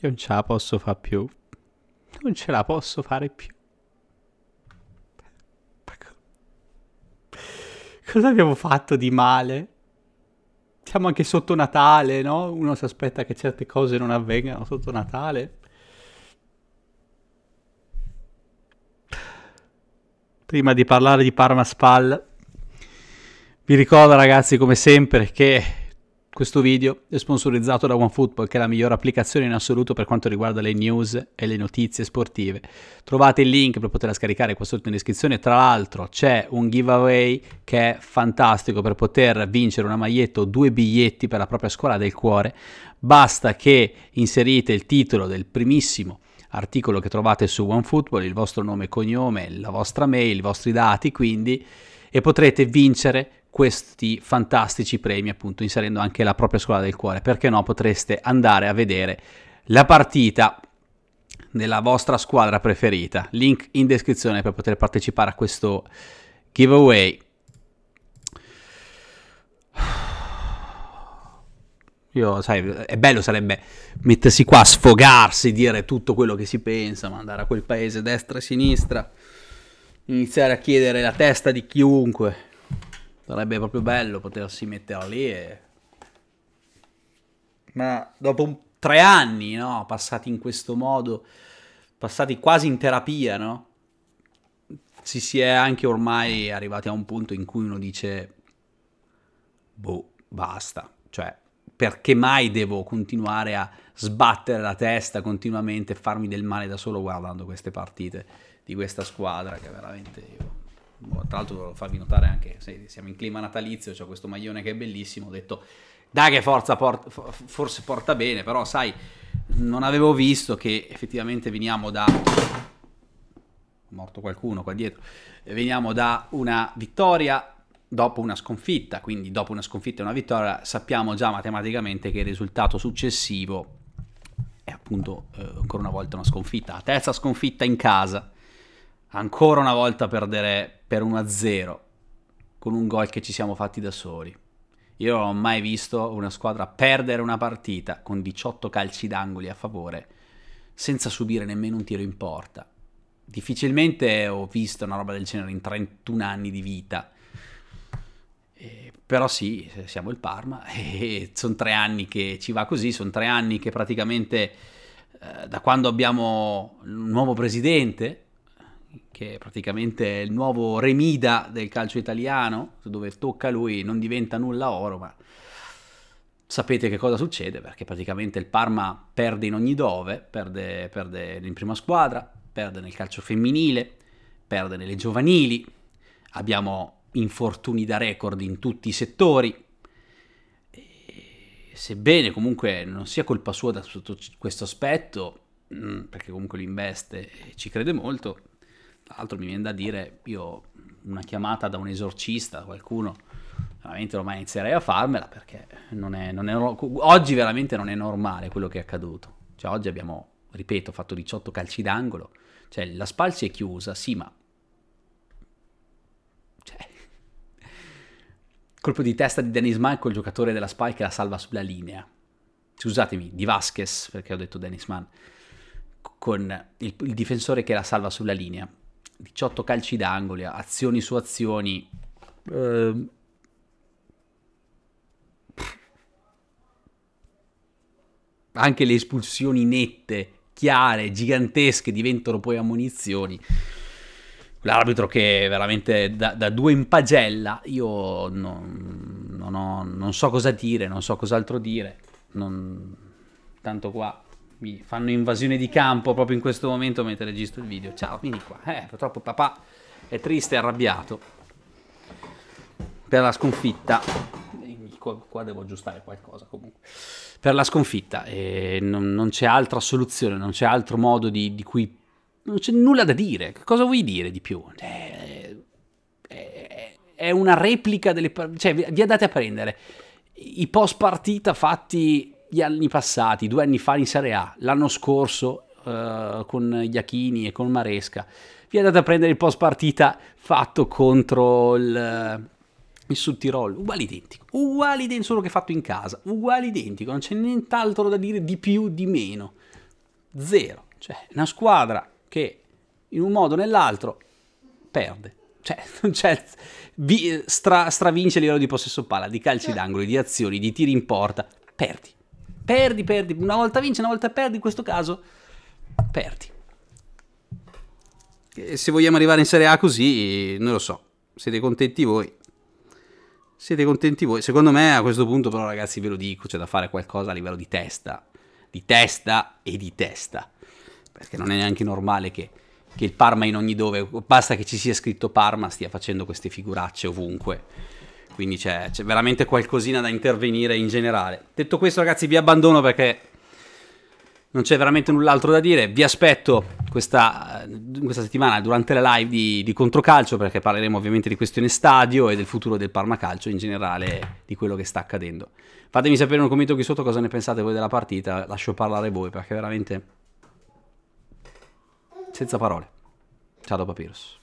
Io non ce la posso fare più. Non ce la posso fare più. Ecco. Cosa abbiamo fatto di male? Siamo anche sotto Natale, no? Uno si aspetta che certe cose non avvengano sotto Natale. Prima di parlare di Parma Spal, vi ricordo ragazzi come sempre che questo video è sponsorizzato da OneFootball, che è la migliore applicazione in assoluto per quanto riguarda le news e le notizie sportive. Trovate il link per poterla scaricare qua sotto in descrizione. Tra l'altro c'è un giveaway che è fantastico per poter vincere una maglietta o due biglietti per la propria scuola del cuore. Basta che inserite il titolo del primissimo articolo che trovate su OneFootball, il vostro nome e cognome, la vostra mail, i vostri dati, quindi e potrete vincere questi fantastici premi appunto inserendo anche la propria scuola del cuore perché no potreste andare a vedere la partita della vostra squadra preferita link in descrizione per poter partecipare a questo giveaway Io, sai, è bello sarebbe mettersi qua, sfogarsi, dire tutto quello che si pensa, ma andare a quel paese destra e sinistra iniziare a chiedere la testa di chiunque. Sarebbe proprio bello potersi mettere lì e... Ma dopo un... tre anni, no? Passati in questo modo, passati quasi in terapia, no? Si, si è anche ormai arrivati a un punto in cui uno dice... Boh, basta. Cioè, perché mai devo continuare a sbattere la testa continuamente e farmi del male da solo guardando queste partite? di questa squadra che veramente io boh, tra l'altro devo farvi notare anche se siamo in clima natalizio, c'è questo maglione che è bellissimo, ho detto dai che forza porta, forse porta bene, però sai, non avevo visto che effettivamente veniamo da morto qualcuno qua dietro. Veniamo da una vittoria dopo una sconfitta, quindi dopo una sconfitta e una vittoria sappiamo già matematicamente che il risultato successivo è appunto eh, ancora una volta una sconfitta, la terza sconfitta in casa ancora una volta perdere per 1-0 con un gol che ci siamo fatti da soli. Io non ho mai visto una squadra perdere una partita con 18 calci d'angoli a favore senza subire nemmeno un tiro in porta. Difficilmente ho visto una roba del genere in 31 anni di vita. Eh, però sì, eh, siamo il Parma e sono tre anni che ci va così, sono tre anni che praticamente eh, da quando abbiamo un nuovo presidente che è praticamente il nuovo Remida del calcio italiano, dove tocca lui non diventa nulla oro, ma sapete che cosa succede, perché praticamente il Parma perde in ogni dove, perde, perde in prima squadra, perde nel calcio femminile, perde nelle giovanili, abbiamo infortuni da record in tutti i settori, sebbene comunque non sia colpa sua da sotto questo aspetto, mm, perché comunque lui investe e ci crede molto, tra l'altro mi viene da dire, io una chiamata da un esorcista, qualcuno, veramente ormai inizierei a farmela perché non è, non è, oggi veramente non è normale quello che è accaduto. Cioè oggi abbiamo, ripeto, fatto 18 calci d'angolo, cioè la SPAL si è chiusa, sì ma... Cioè... Colpo di testa di Dennis Mann col giocatore della SPAL che la salva sulla linea. Scusatemi, di Vasquez, perché ho detto Dennis Mann, con il, il difensore che la salva sulla linea 18 calci d'angoli, azioni su azioni. Ehm... Anche le espulsioni nette, chiare, gigantesche diventano poi ammonizioni. L'arbitro che veramente da, da due in pagella, io non, non, ho, non so cosa dire, non so cos'altro dire. Non... Tanto qua mi fanno invasione di campo proprio in questo momento mentre registro il video. Ciao, vieni qua. Eh, purtroppo papà è triste e arrabbiato per la sconfitta. Eh, qua, devo aggiustare qualcosa comunque. Per la sconfitta, eh, non, non, c'è altra soluzione, non c'è altro modo di, di, cui... Non c'è nulla da dire. Cosa vuoi dire di più? Eh, eh, eh è una replica delle... Cioè, vi andate a prendere i post partita fatti gli anni passati, due anni fa in Serie A, l'anno scorso eh, con Iachini e con Maresca, vi è andata a prendere il post partita fatto contro il, eh, il Sud Tirol, uguale identico, uguale identico, solo che fatto in casa, uguale identico, non c'è nient'altro da dire di più, di meno, zero, cioè una squadra che in un modo o nell'altro perde. Cioè, non c'è, stra, stravince a livello di possesso palla, di calci cioè d'angolo, di azioni, di tiri in porta, perdi. Perdi, perdi, una volta vinci, una volta perdi, in questo caso perdi. E se vogliamo arrivare in Serie A così, non lo so, siete contenti voi. Siete contenti voi? Secondo me a questo punto però ragazzi ve lo dico, c'è da fare qualcosa a livello di testa, di testa e di testa. Perché non è neanche normale che che il Parma in ogni dove, basta che ci sia scritto Parma, stia facendo queste figuracce ovunque quindi c'è, c'è veramente qualcosina da intervenire in generale. Detto questo ragazzi vi abbandono perché non c'è veramente null'altro da dire. Vi aspetto questa, eh, questa settimana durante le live di, di, Controcalcio, perché parleremo ovviamente di questione stadio e del futuro del Parma Calcio in generale, di quello che sta accadendo. Fatemi sapere nel commento qui sotto cosa ne pensate voi della partita. Lascio parlare voi perché veramente. senza parole. Ciao, Papyrus.